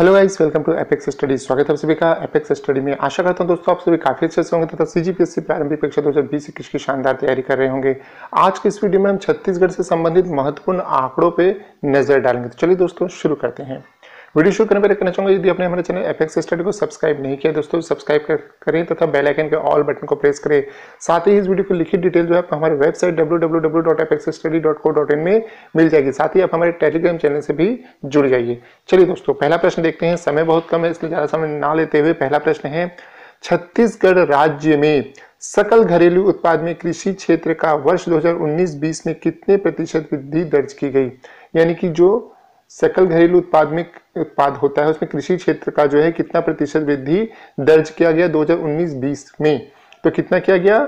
hello guys welcome to apex study स्वागत है आप सभी का एपेक्स स्टडी में आशा करता हूं दोस्तों आप सभी काफ़ी अच्छे से होंगे तथा सी पी एस सी प्रारंभिक परीक्षा दो हज़ार बीस इक्कीस की शानदार तैयारी कर रहे होंगे आज के इस वीडियो में हम छत्तीसगढ़ से संबंधित महत्वपूर्ण आंकड़ों पर नज़र डालेंगे तो चलिए दोस्तों शुरू करते हैं वीडियो शुरू करने पर कहना चाहूंगा यदि आपने हमारे चैनल एफ स्टडी को सब्सक्राइब नहीं किया दोस्तों सब्सक्राइब करें तथा तो बेल आइकन के ऑल बटन को प्रेस करें साथ ही इस वीडियो की लिखित डिटेल जो है हमारे वेबसाइट डब्ल्यू में मिल जाएगी साथ ही आप हमारे टेलीग्राम चैनल से भी जुड़ जाइए चलिए दोस्तों पहला प्रश्न देखते हैं समय बहुत कम है इसलिए ज़्यादा समय ना लेते हुए पहला प्रश्न है छत्तीसगढ़ राज्य में सकल घरेलू उत्पाद में कृषि क्षेत्र का वर्ष 2019-20 में कितने प्रतिशत वृद्धि दर्ज की गई यानी कि जो सकल घरेलू उत्पाद में उत्पाद होता है उसमें कृषि क्षेत्र का जो है कितना प्रतिशत वृद्धि दर्ज किया गया 2019-20 में तो कितना किया गया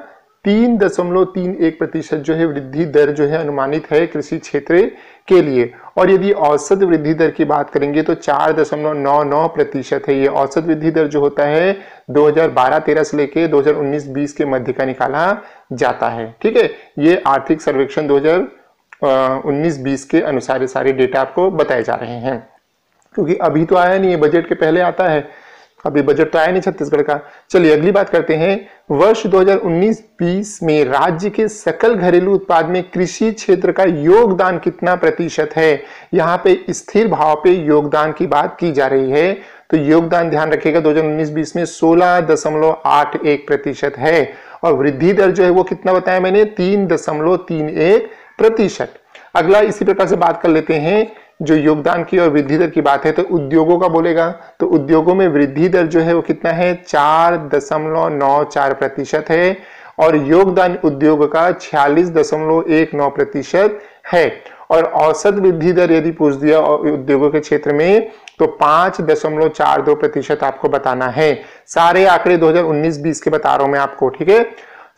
तीन दशमलव तीन एक प्रतिशत जो है वृद्धि दर जो है अनुमानित है कृषि क्षेत्र के लिए और यदि औसत वृद्धि दर की बात करेंगे तो चार दशमलव नौ नौ प्रतिशत है ये औसत वृद्धि दर जो होता है 2012-13 से लेके 2019-20 के मध्य का निकाला जाता है ठीक है ये आर्थिक सर्वेक्षण उन्नीस बीस के अनुसार ये सारे डेटा आपको बताए जा रहे हैं क्योंकि अभी तो आया नहीं है बजट के पहले आता है अभी बजट तो आया नहीं छत्तीसगढ़ का चलिए अगली बात करते हैं वर्ष 2019-20 में राज्य के सकल घरेलू उत्पाद में कृषि क्षेत्र का योगदान कितना प्रतिशत है यहाँ पे स्थिर भाव पे योगदान की बात की जा रही है तो योगदान ध्यान रखिएगा 2019-20 में 16.81 प्रतिशत है और वृद्धि दर जो है वो कितना बताया मैंने तीन दशमलव तीन एक प्रतिशत अगला इसी प्रकार से बात कर लेते हैं जो योगदान की और वृद्धि दर की बात है तो उद्योगों का बोलेगा तो उद्योगों में वृद्धि दर जो है वो कितना है चार दशमलव नौ चार प्रतिशत है और योगदान उद्योग का छियालीस दशमलव एक नौ प्रतिशत है और औसत वृद्धि दर यदि पूछ दिया उद्योगों के क्षेत्र में तो पांच दशमलव चार दो प्रतिशत आपको बताना है सारे आंकड़े 2019-20 के बता रहा हूं मैं आपको ठीक है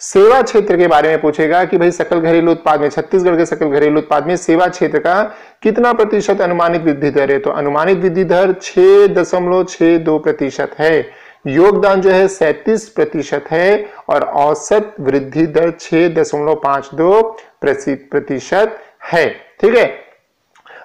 सेवा क्षेत्र के बारे में पूछेगा कि भाई सकल घरेलू उत्पाद में छत्तीसगढ़ के सकल घरेलू उत्पाद में सेवा क्षेत्र का कितना प्रतिशत अनुमानित वृद्धि दर है तो अनुमानित वृद्धि दर छह दशमलव छह दो प्रतिशत है योगदान जो है सैतीस प्रतिशत है और औसत वृद्धि दर छह दशमलव पांच दो प्रतिशत है ठीक है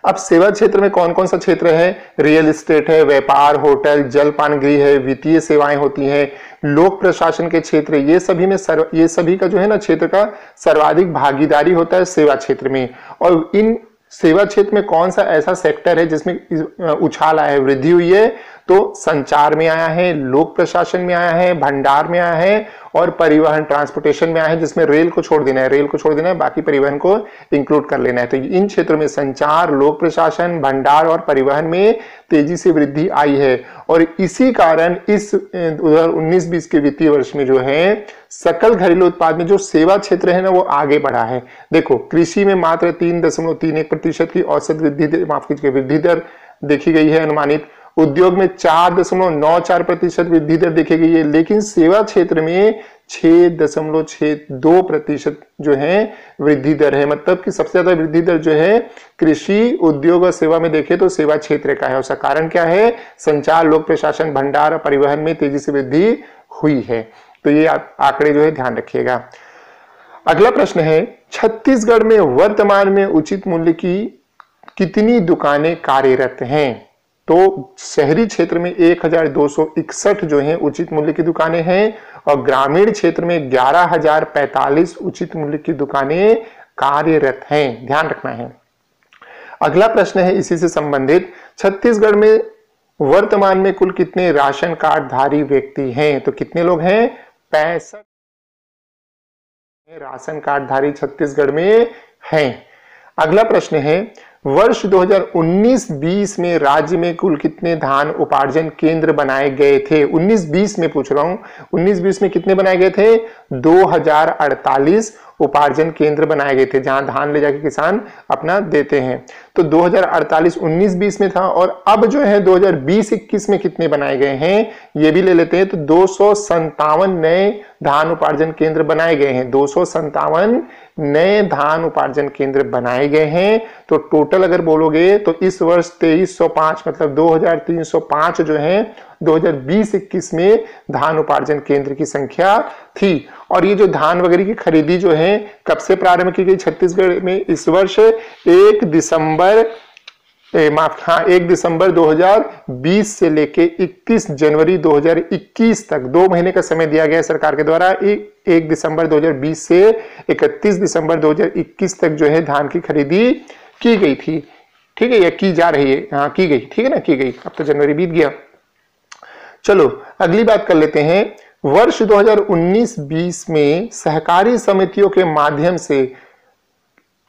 अब सेवा क्षेत्र में कौन कौन सा क्षेत्र है रियल एस्टेट है व्यापार होटल जल पान गृह है वित्तीय सेवाएं होती हैं लोक प्रशासन के क्षेत्र ये सभी में सर्व ये सभी का जो है ना क्षेत्र का सर्वाधिक भागीदारी होता है सेवा क्षेत्र में और इन सेवा क्षेत्र में कौन सा ऐसा सेक्टर है जिसमें उछाल आया है वृद्धि हुई है तो संचार में आया है लोक प्रशासन में आया है भंडार में आया है और परिवहन ट्रांसपोर्टेशन में आया है जिसमें रेल को छोड़ देना है रेल को छोड़ देना है बाकी परिवहन को इंक्लूड कर लेना है तो इन क्षेत्रों में संचार लोक प्रशासन भंडार और परिवहन में तेजी से वृद्धि आई है और इसी कारण इस दो हजार उन्नीस बीस के वित्तीय वर्ष में जो है सकल घरेलू उत्पाद में जो सेवा क्षेत्र है ना वो आगे बढ़ा है देखो कृषि में मात्र तीन दशमलव तीन एक प्रतिशत की औसत वृद्धि माफ कीजिए वृद्धि दर देखी गई है अनुमानित उद्योग में चार दशमलव नौ चार प्रतिशत वृद्धि दर देखी गई है लेकिन सेवा क्षेत्र में छह दशमलव छह दो प्रतिशत जो है वृद्धि दर है मतलब कि सबसे ज्यादा वृद्धि दर जो है कृषि उद्योग और सेवा में देखें तो सेवा क्षेत्र का है उसका कारण क्या है संचार लोक प्रशासन भंडार और परिवहन में तेजी से वृद्धि हुई है तो ये आंकड़े जो है ध्यान रखिएगा अगला प्रश्न है छत्तीसगढ़ में वर्तमान में उचित मूल्य की कितनी दुकानें कार्यरत हैं तो शहरी क्षेत्र में एक जो है उचित मूल्य की दुकानें हैं और ग्रामीण क्षेत्र में ग्यारह उचित मूल्य की दुकानें कार्यरत हैं ध्यान रखना है अगला प्रश्न है इसी से संबंधित छत्तीसगढ़ में वर्तमान में कुल कितने राशन कार्ड धारी व्यक्ति हैं तो कितने लोग हैं पैंसठ राशन कार्ड धारी छत्तीसगढ़ में हैं अगला प्रश्न है वर्ष 2019-20 में राज्य में कुल कितने धान उपार्जन केंद्र बनाए गए थे 19-20 में पूछ रहा हूं 19-20 में कितने बनाए गए थे 2048 उपार्जन केंद्र बनाए गए थे जहां धान ले जाके किसान अपना देते हैं तो 2048 19-20 में था और अब जो है 2020-21 में कितने बनाए गए हैं ये भी ले लेते हैं तो दो नए धान उपार्जन केंद्र बनाए गए हैं दो नए धान उपार्जन केंद्र बनाए गए हैं तो टोटल अगर बोलोगे तो इस वर्ष 2305 मतलब 2305 जो है 2020-21 में धान उपार्जन केंद्र की संख्या थी और ये जो धान वगैरह की खरीदी जो है कब से प्रारंभ की गई छत्तीसगढ़ में इस वर्ष एक दिसंबर माफ हाँ एक दिसंबर 2020 से लेके 31 जनवरी 2021 तक दो महीने का समय दिया गया सरकार के द्वारा एक दिसंबर 2020 से 31 दिसंबर 2021 तक जो है धान की खरीदी की गई थी ठीक है या की जा रही है हाँ की गई ठीक है ना की गई अब तो जनवरी बीत गया चलो अगली बात कर लेते हैं वर्ष 2019-20 में सहकारी समितियों के माध्यम से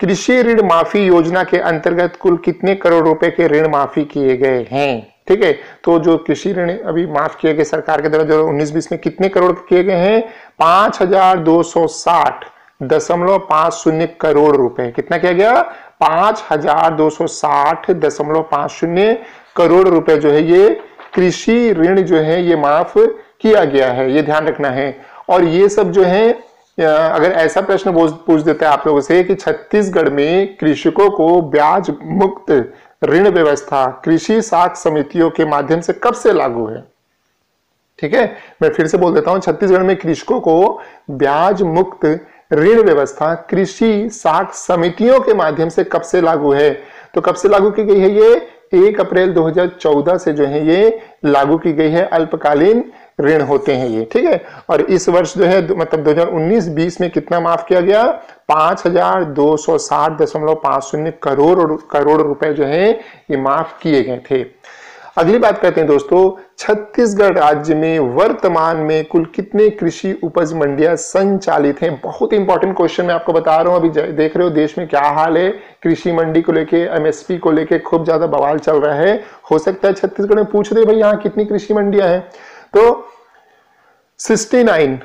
कृषि ऋण माफी योजना के अंतर्गत कुल कितने करोड़ रुपए के ऋण माफी किए गए हैं ठीक है तो जो कृषि ऋण अभी माफ किए गए सरकार के द्वारा दो उन्नीस बीस में कितने करोड़ किए गए हैं पांच हजार दो सौ साठ दशमलव पांच शून्य करोड़ रुपए कितना किया गया पांच हजार दो सौ साठ दशमलव पांच शून्य करोड़ रुपए जो है ये कृषि ऋण जो है ये माफ किया गया है ये ध्यान रखना है और ये सब जो है अगर ऐसा प्रश्न पूछ देता है आप लोगों से कि छत्तीसगढ़ में कृषकों को ब्याज मुक्त ऋण व्यवस्था कृषि साख समितियों के माध्यम से कब से लागू है ठीक है मैं फिर से बोल देता हूं छत्तीसगढ़ में कृषकों को ब्याज मुक्त ऋण व्यवस्था कृषि साख समितियों के माध्यम से कब से लागू है तो कब से लागू की गई है ये एक अप्रैल 2014 से जो है ये लागू की गई है अल्पकालीन ऋण होते हैं ये ठीक है और इस वर्ष जो है मतलब 2019-20 में कितना माफ किया गया पांच हजार दो सौ साठ दशमलव पांच शून्य करोड़ करोड़ रुपए जो है ये माफ किए गए थे अगली बात करते हैं दोस्तों छत्तीसगढ़ राज्य में वर्तमान में कुल कितने कृषि उपज मंडियां संचालित हैं बहुत इंपॉर्टेंट क्वेश्चन मैं आपको बता रहा हूं अभी देख रहे हो देश में क्या हाल है कृषि मंडी को लेके एमएसपी को लेके खूब ज्यादा बवाल चल रहा है हो सकता है छत्तीसगढ़ में पूछ दे भाई यहाँ कितनी कृषि मंडियां हैं तो सिक्सटी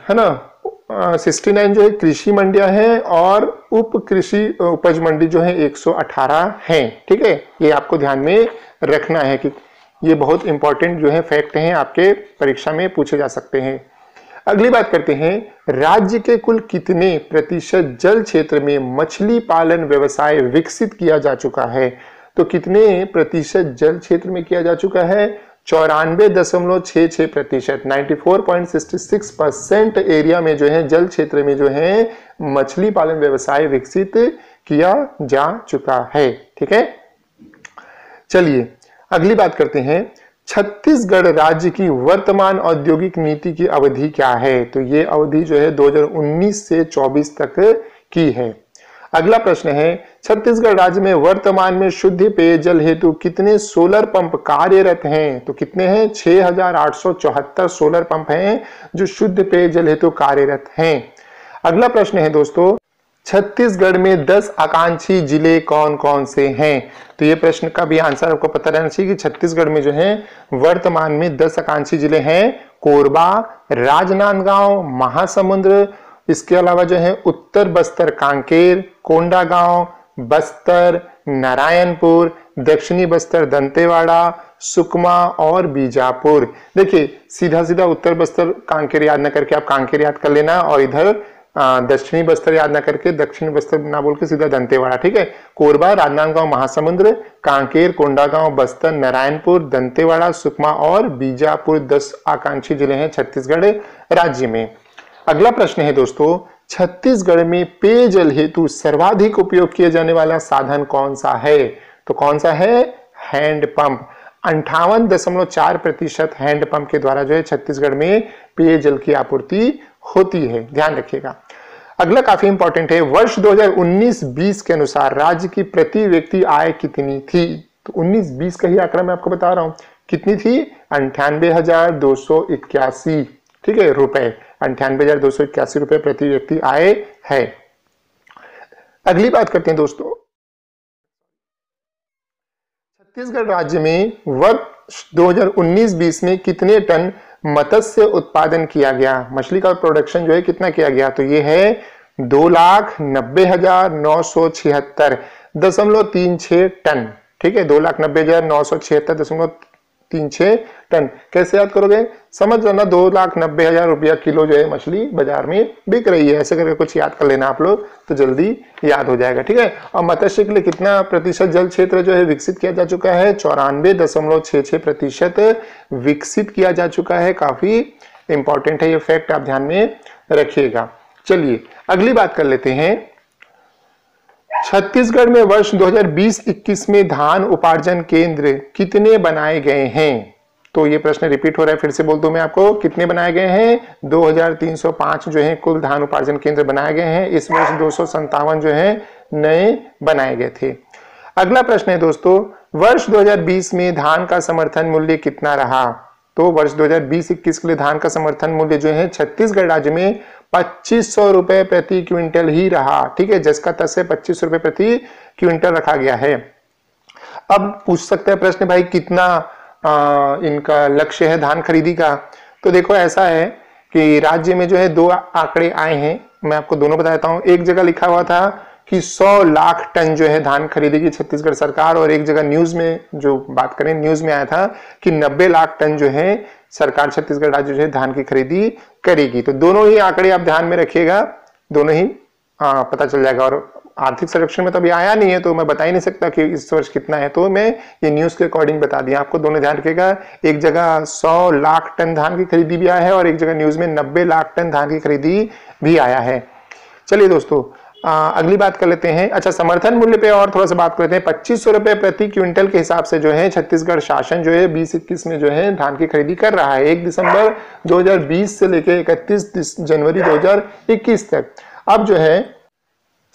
है ना सिक्सटी नाइन जो है कृषि मंडियां हैं और उप कृषि उपज मंडी जो है 118 हैं ठीक है ये आपको ध्यान में रखना है कि ये बहुत इंपॉर्टेंट जो है फैक्ट हैं आपके परीक्षा में पूछे जा सकते हैं अगली बात करते हैं राज्य के कुल कितने प्रतिशत जल क्षेत्र में मछली पालन व्यवसाय विकसित किया जा चुका है तो कितने प्रतिशत जल क्षेत्र में किया जा चुका है चौरानवे दशमलव छ छ प्रतिशत ninety four point sixty six percent area में जो है जल क्षेत्र में जो है मछली पालन व्यवसाय विकसित किया जा चुका है ठीक है चलिए अगली बात करते हैं छत्तीसगढ़ राज्य की वर्तमान औद्योगिक नीति की अवधि क्या है तो ये अवधि जो है 2019 से 24 तक की है अगला प्रश्न है छत्तीसगढ़ राज्य में वर्तमान में शुद्ध पेयजल हेतु कितने सोलर पंप कार्यरत हैं तो कितने हैं 6,874 सोलर पंप हैं जो शुद्ध पेयजल हेतु कार्यरत हैं अगला प्रश्न है दोस्तों छत्तीसगढ़ में 10 आकांक्षी जिले कौन कौन से हैं तो ये प्रश्न का भी आंसर आपको पता रहना चाहिए कि छत्तीसगढ़ में जो है वर्तमान में 10 आकांक्षी जिले हैं कोरबा राजनांदगांव महासमुंद इसके अलावा जो है उत्तर बस्तर कांकेर कोंडागांव बस्तर नारायणपुर दक्षिणी बस्तर दंतेवाड़ा सुकमा और बीजापुर देखिए सीधा सीधा उत्तर बस्तर कांकेर याद न करके आप कांकेर याद कर लेना और इधर दक्षिणी बस्तर याद ना करके दक्षिण बस्तर ना बोल के सीधा दंतेवाड़ा ठीक है कोरबा राजनांदगांव महासमुंद कांकेर कोंडागांव बस्तर नारायणपुर दंतेवाड़ा सुकमा और बीजापुर दस आकांक्षी जिले हैं छत्तीसगढ़ राज्य में अगला प्रश्न है दोस्तों छत्तीसगढ़ में पेयजल हेतु सर्वाधिक उपयोग किया जाने वाला साधन कौन सा है तो कौन सा है हैंडपंप अंठावन दशमलव चार प्रतिशत हैंडपंप के द्वारा जो है छत्तीसगढ़ में पेयजल की आपूर्ति होती है ध्यान रखिएगा अगला काफी इंपॉर्टेंट है वर्ष 2019-20 के अनुसार राज्य की प्रति व्यक्ति आय कितनी थी तो 19-20 का ही आंकड़ा मैं आपको बता रहा हूं कितनी थी अंठानवे दो सौ इक्यासी ठीक है रुपए अंठानवे हजार दो सौ इक्यासी रुपए प्रति व्यक्ति आय है अगली बात करते हैं दोस्तों छत्तीसगढ़ राज्य में वर्ष 2019-20 में कितने टन मत्स्य उत्पादन किया गया मछली का प्रोडक्शन जो है कितना किया गया तो ये है दो लाख नब्बे हजार नौ सौ छिहत्तर दशमलव तीन छह टन ठीक है दो लाख नब्बे हजार नौ सौ छिहत्तर दशमलव तीन छे टन कैसे याद करोगे समझ लो ना दो लाख नब्बे हजार रुपया किलो जो है मछली बाजार में बिक रही है ऐसे करके कुछ याद कर लेना आप लोग तो जल्दी याद हो जाएगा ठीक है और मत्स्य के लिए कितना प्रतिशत जल क्षेत्र जो है विकसित किया जा चुका है चौरानवे दशमलव छह छः प्रतिशत विकसित किया जा चुका है काफ़ी इंपॉर्टेंट है ये फैक्ट आप ध्यान में रखिएगा चलिए अगली बात कर लेते हैं छत्तीसगढ़ में वर्ष 2020-21 में धान उपार्जन केंद्र कितने बनाए गए हैं तो ये प्रश्न रिपीट हो रहा है फिर से बोल दूं मैं आपको कितने बनाए गए हैं 2305 जो है कुल धान उपार्जन केंद्र बनाए गए हैं इस वर्ष दो जो है नए बनाए गए थे अगला प्रश्न है दोस्तों वर्ष 2020 में धान का समर्थन मूल्य कितना रहा तो वर्ष 2020-21 के लिए धान का समर्थन मूल्य जो है छत्तीसगढ़ राज्य में पच्चीस सौ रुपए प्रति क्विंटल ही रहा ठीक है जिसका तस पच्चीस रुपए प्रति क्विंटल रखा गया है अब पूछ सकते हैं प्रश्न भाई कितना आ, इनका लक्ष्य है धान खरीदी का तो देखो ऐसा है कि राज्य में जो है दो आंकड़े आए हैं मैं आपको दोनों बता देता एक जगह लिखा हुआ था कि 100 लाख टन जो है धान खरीदेगी छत्तीसगढ़ सरकार और एक जगह न्यूज में जो बात करें न्यूज में आया था कि 90 लाख टन जो है सरकार छत्तीसगढ़ राज्य जो है धान की खरीदी करेगी तो दोनों ही आंकड़े आप ध्यान में रखिएगा दोनों ही आ, पता चल जाएगा और आर्थिक सर्वेक्षण में तो अभी आया नहीं है तो मैं बता ही नहीं सकता कि इस वर्ष कितना है तो मैं ये न्यूज के अकॉर्डिंग बता दिया आपको दोनों ध्यान रखिएगा एक जगह 100 लाख टन धान की खरीदी भी आया है और एक जगह न्यूज में 90 लाख टन धान की खरीदी भी आया है चलिए दोस्तों आ, अगली बात कर लेते हैं अच्छा समर्थन मूल्य पे और थोड़ा सा बात कर लेते हैं पच्चीस सौ रुपए प्रति क्विंटल के हिसाब से जो है छत्तीसगढ़ शासन जो है बीस इक्कीस में जो है धान की खरीदी कर रहा है एक दिसंबर 2020 से लेकर इकतीस जनवरी 2021 तक अब जो है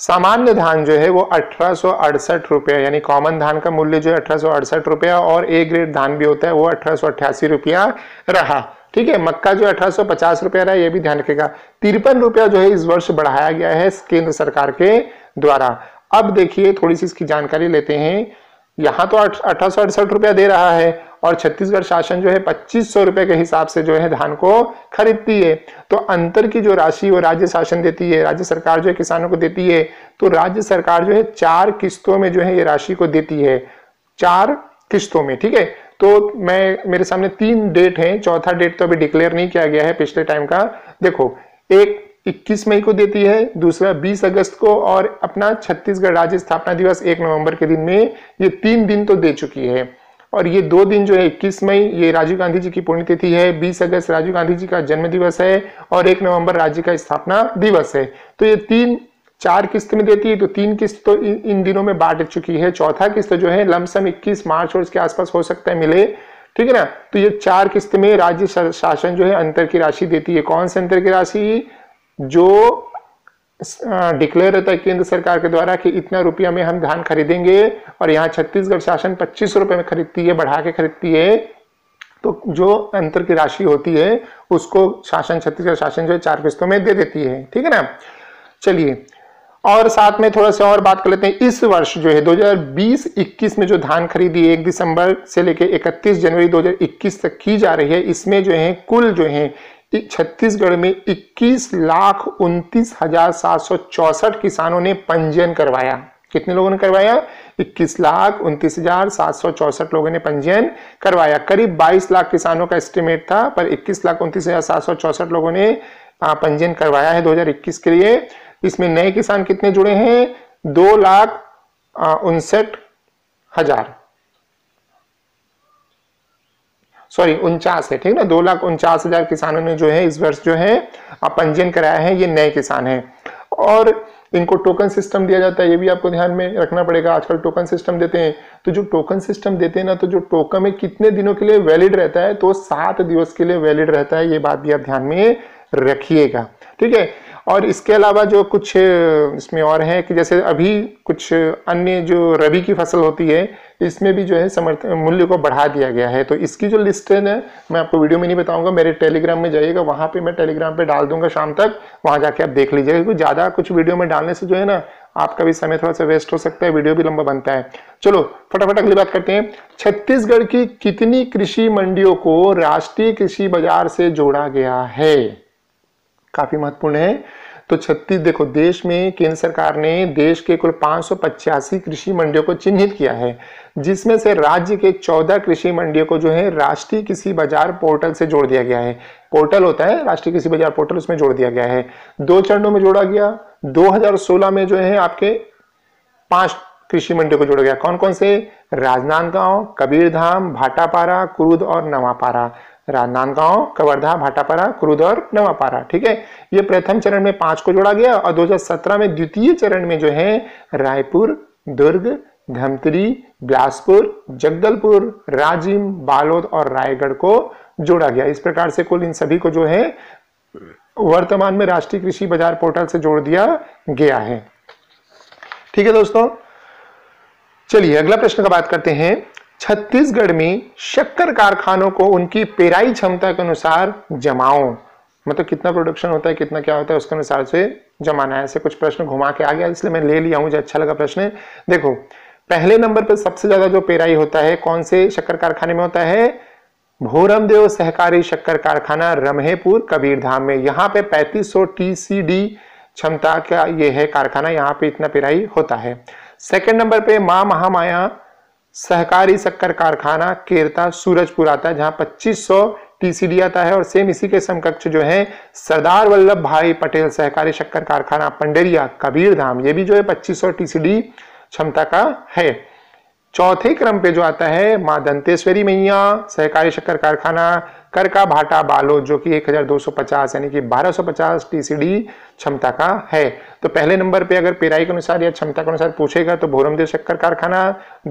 सामान्य धान जो है वो अठारह रुपया यानी कॉमन धान का मूल्य जो है अठारह रुपया और ए ग्रेड धान भी होता है वो अठारह रुपया रहा ठीक है मक्का जो अठारह सौ पचास रुपया रहा है ये भी ध्यान रखेगा तिरपन रुपया जो है इस वर्ष बढ़ाया गया है केंद्र सरकार के द्वारा अब देखिए थोड़ी सी इसकी जानकारी लेते हैं यहाँ तो अठारह रुपया दे रहा है और छत्तीसगढ़ शासन जो है पच्चीस सौ रुपये के हिसाब से जो है धान को खरीदती है तो अंतर की जो राशि वो राज्य शासन देती है राज्य सरकार जो है किसानों को देती है तो राज्य सरकार जो है चार किस्तों में जो है ये राशि को देती है चार किस्तों में ठीक है तो मैं मेरे सामने तीन डेट हैं चौथा डेट तो अभी डिक्लेयर नहीं किया गया है पिछले टाइम का देखो एक 21 मई को देती है दूसरा 20 अगस्त को और अपना छत्तीसगढ़ राज्य स्थापना दिवस 1 नवंबर के दिन में ये तीन दिन तो दे चुकी है और ये दो दिन जो है 21 मई ये राजीव गांधी जी की पुण्यतिथि है 20 अगस्त राजीव गांधी जी का जन्म दिवस है और 1 नवंबर राज्य का स्थापना दिवस है तो ये तीन चार किस्त में देती है तो तीन किस्त तो इन, दिनों में बांट चुकी है चौथा किस्त जो है लमसम 21 मार्च और इसके आसपास हो सकता है मिले ठीक है ना तो ये चार किस्त में राज्य शासन जो है अंतर की राशि देती है कौन से अंतर की राशि जो डिक्लेयर होता है केंद्र सरकार के द्वारा कि इतना रुपया में हम धान खरीदेंगे और यहाँ छत्तीसगढ़ शासन पच्चीस रुपये में खरीदती है बढ़ा के खरीदती है तो जो अंतर की राशि होती है उसको शासन छत्तीसगढ़ शासन जो है चार किस्तों में दे देती है ठीक है ना चलिए और साथ में थोड़ा सा और बात कर लेते हैं इस वर्ष जो है 2020-21 में जो धान खरीदी एक दिसंबर से लेकर 31 जनवरी 2021 तक की जा रही है इसमें जो है कुल जो है छत्तीसगढ़ में इक्कीस लाख उनतीस हजार सात सौ चौसठ किसानों ने पंजीयन करवाया कितने लोगों ने करवाया इक्कीस लाख उनतीस हजार सात सौ चौसठ लोगों ने पंजीयन करवाया करीब बाईस लाख किसानों का एस्टिमेट था पर इक्कीस लाख उनतीस हजार सात सौ चौसठ लोगों ने पंजीयन करवाया है 2021 के लिए इसमें नए किसान कितने जुड़े हैं दो लाख उनसठ हजार सॉरी उनचास है ठीक ना दो लाख उनचास हजार किसानों ने जो है इस वर्ष जो है पंजीयन कराया है ये नए किसान हैं और इनको टोकन सिस्टम दिया जाता है ये भी आपको ध्यान में रखना पड़ेगा आजकल टोकन सिस्टम देते हैं तो जो टोकन सिस्टम देते हैं ना तो जो टोकन में कितने दिनों के लिए वैलिड रहता है तो सात दिवस के लिए वैलिड रहता है ये बात भी आप ध्यान में रखिएगा ठीक है और इसके अलावा जो कुछ इसमें और है कि जैसे अभी कुछ अन्य जो रबी की फसल होती है इसमें भी जो है समर्थन मूल्य को बढ़ा दिया गया है तो इसकी जो लिस्ट है ना मैं आपको वीडियो में नहीं बताऊंगा मेरे टेलीग्राम में जाइएगा वहाँ पे मैं टेलीग्राम पे डाल दूंगा शाम तक वहाँ जाके आप देख लीजिएगा क्योंकि ज़्यादा कुछ वीडियो में डालने से जो है ना आपका भी समय थोड़ा सा वेस्ट हो सकता है वीडियो भी लंबा बनता है चलो फटाफट अगली बात करते हैं छत्तीसगढ़ की कितनी कृषि मंडियों को राष्ट्रीय कृषि बाजार से जोड़ा गया है काफ़ी महत्वपूर्ण है तो छत्तीस देखो देश में केंद्र सरकार ने देश के कुल पांच कृषि मंडियों को चिन्हित किया है जिसमें से राज्य के 14 कृषि मंडियों को जो है राष्ट्रीय कृषि बाजार पोर्टल से जोड़ दिया गया है पोर्टल होता है राष्ट्रीय कृषि बाजार पोर्टल उसमें जोड़ दिया गया है दो चरणों में जोड़ा गया दो में जो है आपके पांच कृषि मंडियों को जोड़ा गया कौन कौन से राजनांदगांव कबीरधाम भाटापारा क्रूद और नवापारा राजनांदगांव कवर्धा भाटापारा क्रूद और नवापारा ठीक है ये प्रथम चरण में पांच को जोड़ा गया और 2017 में द्वितीय चरण में जो है रायपुर दुर्ग धमतरी बिलासपुर जगदलपुर राजिम बालोद और रायगढ़ को जोड़ा गया इस प्रकार से कुल इन सभी को जो है वर्तमान में राष्ट्रीय कृषि बाजार पोर्टल से जोड़ दिया गया है ठीक है दोस्तों चलिए अगला प्रश्न का बात करते हैं छत्तीसगढ़ में शक्कर कारखानों को उनकी पेराई क्षमता के अनुसार जमाओ मतलब कितना प्रोडक्शन होता है कितना क्या होता है उसके अनुसार से जमाना है ऐसे कुछ प्रश्न घुमा के आ गया इसलिए मैं ले लिया हूं जो अच्छा लगा प्रश्न देखो पहले नंबर पर सबसे ज्यादा जो पेराई होता है कौन से शक्कर कारखाने में होता है भोरमदेव सहकारी शक्कर कारखाना रमहेपुर कबीरधाम में यहाँ पे 3500 टीसीडी क्षमता का ये है कारखाना यहाँ पे इतना पेराई होता है सेकंड नंबर पे माँ महामाया सहकारी शक्कर कारखाना केरता सूरजपुर आता है जहां पच्चीस सौ टीसीडी आता है और सेम इसी के समकक्ष जो है सरदार वल्लभ भाई पटेल सहकारी शक्कर कारखाना पंडेरिया कबीरधाम ये भी जो है पच्चीस सौ टीसीडी क्षमता का है चौथे क्रम पे जो आता है माँ दंतेश्वरी मैया सहकारी शक्कर कारखाना कर का भाटा बालो जो कि 1250 यानी कि 1250 टीसीडी क्षमता का है तो पहले नंबर पे अगर पेराई के अनुसार या क्षमता के अनुसार पूछेगा तो भोरमदेव शक्कर कारखाना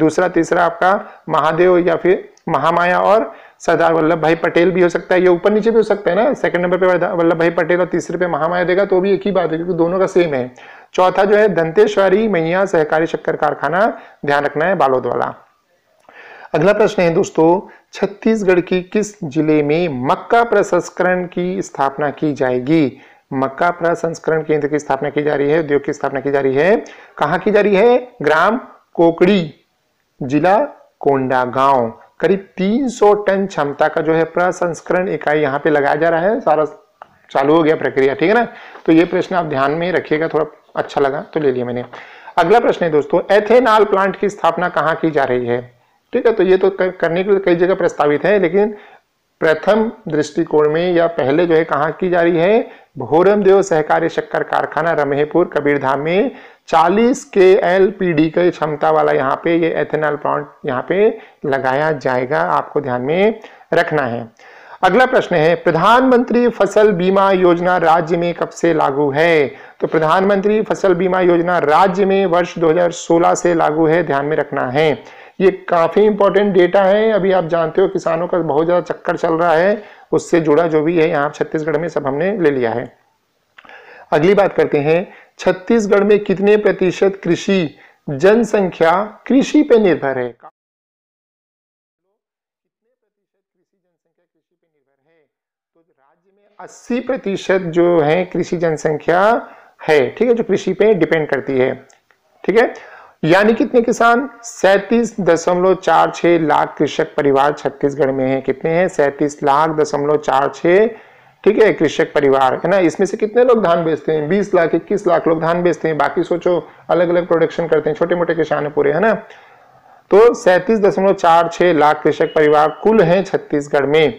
दूसरा तीसरा आपका महादेव या फिर महामाया और सरदार वल्लभ भाई पटेल भी हो सकता है ये ऊपर नीचे भी हो सकता है ना सेकंड नंबर पे वल्लभ भाई पटेल और तीसरे पे महामाया देगा तो भी एक ही बात है क्योंकि दोनों का सेम है चौथा जो है दंतेश्वरी मैया सहकारी शक्कर कारखाना ध्यान रखना है बालोद वाला अगला प्रश्न है दोस्तों छत्तीसगढ़ की किस जिले में मक्का प्रसंस्करण की स्थापना की जाएगी मक्का प्रसंस्करण केंद्र की स्थापना की जा रही है उद्योग की स्थापना की जा रही है कहाँ की जा रही है ग्राम कोकड़ी जिला कोंडा गांव करीब 300 टन क्षमता का जो है प्रसंस्करण इकाई यहाँ पे लगाया जा रहा है सारा चालू हो गया प्रक्रिया ठीक है ना तो ये प्रश्न आप ध्यान में रखिएगा थोड़ा अच्छा लगा तो ले लिया मैंने अगला प्रश्न है दोस्तों एथेनॉल प्लांट की स्थापना कहाँ की जा रही है ठीक है तो ये तो करने के लिए कई जगह प्रस्तावित है लेकिन प्रथम दृष्टिकोण में या पहले जो है कहाँ की जा रही है भोरमदेव सहकारी शक्कर कारखाना रमेहपुर कबीरधाम में 40 के एल पी डी की क्षमता वाला यहाँ पे ये एथेनॉल प्लांट यहाँ पे लगाया जाएगा आपको ध्यान में रखना है अगला प्रश्न है प्रधानमंत्री फसल बीमा योजना राज्य में कब से लागू है तो प्रधानमंत्री फसल बीमा योजना राज्य में वर्ष 2016 से लागू है ध्यान में रखना है ये काफ़ी इंपॉर्टेंट डेटा है अभी आप जानते हो किसानों का बहुत ज़्यादा चक्कर चल रहा है उससे जुड़ा जो भी है यहाँ छत्तीसगढ़ में सब हमने ले लिया है अगली बात करते हैं छत्तीसगढ़ में कितने प्रतिशत कृषि जनसंख्या कृषि पर निर्भर है अस्सी प्रतिशत जो है कृषि जनसंख्या है ठीक है जो कृषि पे डिपेंड करती है ठीक है यानी कितने किसान सैतीस दशमलव चार छ लाख कृषक परिवार छत्तीसगढ़ में है कितने हैं सैतीस लाख दशमलव चार छ ठीक है कृषक परिवार है ना इसमें से कितने लोग धान बेचते हैं बीस लाख इक्कीस लाख लोग धान बेचते हैं बाकी सोचो अलग अलग प्रोडक्शन करते हैं छोटे मोटे किसान है पूरे है ना तो सैंतीस दशमलव चार छह लाख कृषक परिवार कुल हैं छत्तीसगढ़ में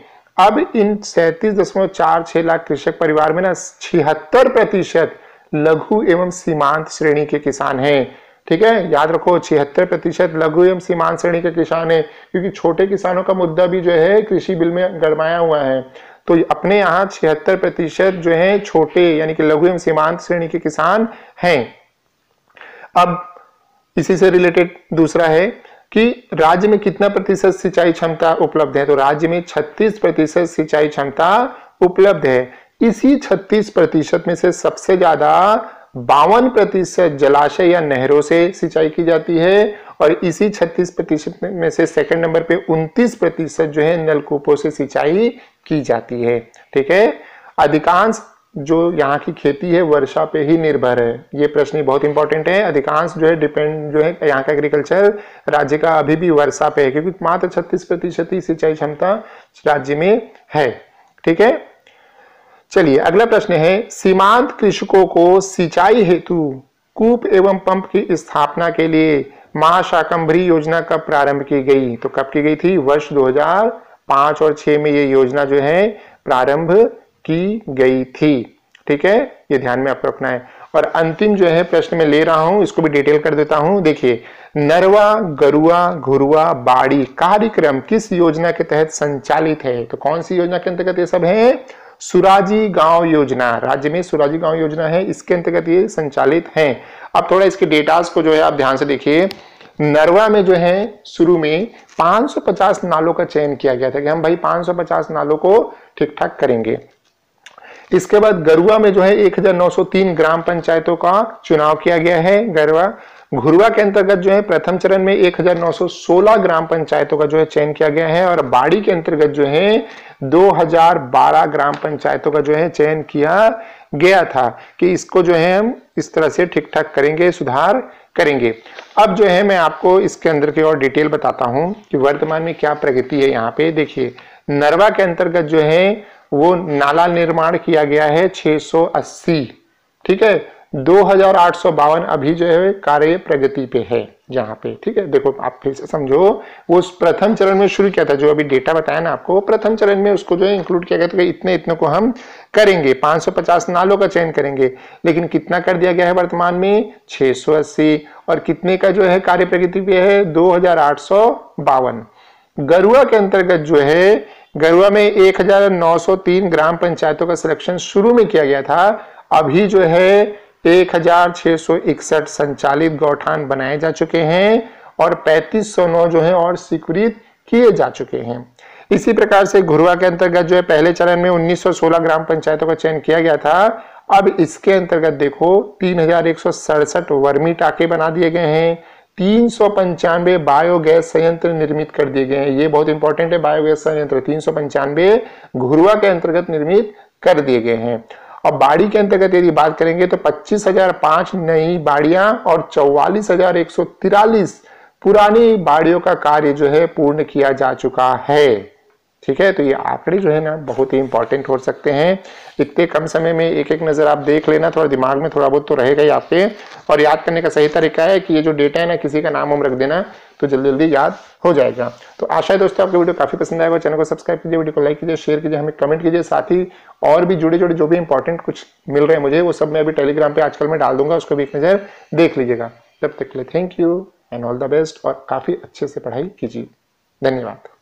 अब इन सैतीस दशमलव चार छह लाख कृषक परिवार में ना छिहत्तर प्रतिशत लघु एवं सीमांत श्रेणी के किसान हैं ठीक है याद रखो छिहत्तर प्रतिशत लघु एवं सीमांत श्रेणी के किसान हैं क्योंकि छोटे किसानों का मुद्दा भी जो है कृषि बिल में गड़माया हुआ है तो अपने यहाँ छिहत्तर प्रतिशत जो है छोटे यानी कि लघु एवं सीमांत श्रेणी के किसान हैं अब इसी से रिलेटेड दूसरा है कि राज्य में कितना प्रतिशत सिंचाई क्षमता उपलब्ध है तो राज्य में 36 प्रतिशत सिंचाई क्षमता उपलब्ध है इसी 36 प्रतिशत में से सबसे ज्यादा बावन प्रतिशत जलाशय या नहरों से सिंचाई की जाती है और इसी 36 प्रतिशत में से सेकंड नंबर पे 29 प्रतिशत जो है नलकूपों से सिंचाई की जाती है ठीक है अधिकांश जो यहाँ की खेती है वर्षा पे ही निर्भर है ये प्रश्न बहुत इंपॉर्टेंट है अधिकांश जो है डिपेंड जो है यहाँ का एग्रीकल्चर राज्य का अभी भी वर्षा पे है क्योंकि मात्र छत्तीस प्रतिशत ही सिंचाई क्षमता राज्य में है ठीक है चलिए अगला प्रश्न है सीमांत कृषकों को सिंचाई हेतु कूप एवं पंप की स्थापना के लिए महाशाकंभरी योजना कब प्रारंभ की गई तो कब की गई थी वर्ष दो और छह में ये योजना जो है प्रारंभ की गई थी ठीक है ये ध्यान में आपको रखना है और अंतिम जो है प्रश्न में ले रहा हूं इसको भी डिटेल कर देता हूं देखिए नरवा गरुआ घुरुआ बाड़ी कार्यक्रम किस योजना के तहत संचालित है तो कौन सी योजना के अंतर्गत ये सब है सुराजी गांव योजना राज्य में सुराजी गांव योजना है इसके अंतर्गत ये संचालित है अब थोड़ा इसके डेटास को जो है आप ध्यान से देखिए नरवा में जो है शुरू में 550 नालों का चयन किया गया था कि हम भाई 550 नालों को ठीक ठाक करेंगे इसके बाद गरुआ में जो है 1903 ग्राम पंचायतों का चुनाव किया गया है गरुआ घुरुआ के अंतर्गत जो है प्रथम चरण में 1916 ग्राम पंचायतों का जो है चयन किया गया है और बाड़ी के अंतर्गत जो है 2012 ग्राम पंचायतों का जो है चयन किया गया था कि इसको जो है हम इस तरह से ठीक ठाक करेंगे सुधार करेंगे अब जो है मैं आपको इसके अंदर की और डिटेल बताता हूं कि वर्तमान में क्या प्रगति है यहाँ पे देखिए नरवा के अंतर्गत जो है वो नाला निर्माण किया गया है 680 ठीक है दो अभी जो है कार्य प्रगति पे है जहां पे ठीक है देखो आप फिर से समझो वो उस प्रथम चरण में शुरू किया था जो अभी डेटा बताया ना आपको प्रथम चरण में उसको जो है इंक्लूड किया गया था कि इतने इतने को हम करेंगे 550 नालों का चयन करेंगे लेकिन कितना कर दिया गया है वर्तमान में 680 और कितने का जो है कार्य प्रगति पे है दो गरुआ के अंतर्गत जो है गरुआ में 1903 ग्राम पंचायतों का सिलेक्शन शुरू में किया गया था अभी जो है 1661 संचालित गौठान बनाए जा चुके हैं और 3509 जो है और स्वीकृत किए जा चुके हैं इसी प्रकार से घुरुआ के अंतर्गत जो है पहले चरण में 1916 ग्राम पंचायतों का चयन किया गया था अब इसके अंतर्गत देखो तीन वर्मी टाके बना दिए गए हैं तीन सौ पंचानवे बायोगैस संयंत्र निर्मित कर दिए गए हैं ये बहुत इंपॉर्टेंट है बायोगैस संयंत्र तीन सौ पंचानवे घुरुआ के अंतर्गत निर्मित कर दिए गए हैं और बाड़ी के अंतर्गत यदि बात करेंगे तो पच्चीस हजार पांच नई बाड़ियां और चौवालीस हजार एक सौ तिरालीस पुरानी बाड़ियों का कार्य जो है पूर्ण किया जा चुका है ठीक है तो ये आंकड़े जो है ना बहुत ही इंपॉर्टेंट हो सकते हैं इतने कम समय में एक एक नज़र आप देख लेना थोड़ा दिमाग में थोड़ा बहुत तो रहेगा ही आपके और याद करने का सही तरीका है कि ये जो डेटा है ना किसी का नाम हम रख देना तो जल्दी जल्दी याद हो जाएगा तो आशा है दोस्तों आपको वीडियो काफ़ी पसंद आएगा चैनल को सब्सक्राइब कीजिए वीडियो को लाइक कीजिए शेयर कीजिए हमें कमेंट कीजिए साथ ही और भी जुड़े जुड़े जो भी इंपॉर्टेंट कुछ मिल रहे हैं मुझे वो सब मैं अभी टेलीग्राम पर आजकल मैं डाल दूंगा उसको भी एक नज़र देख लीजिएगा तब तक के लिए thank you and all the best और काफ़ी अच्छे से पढ़ाई कीजिए धन्यवाद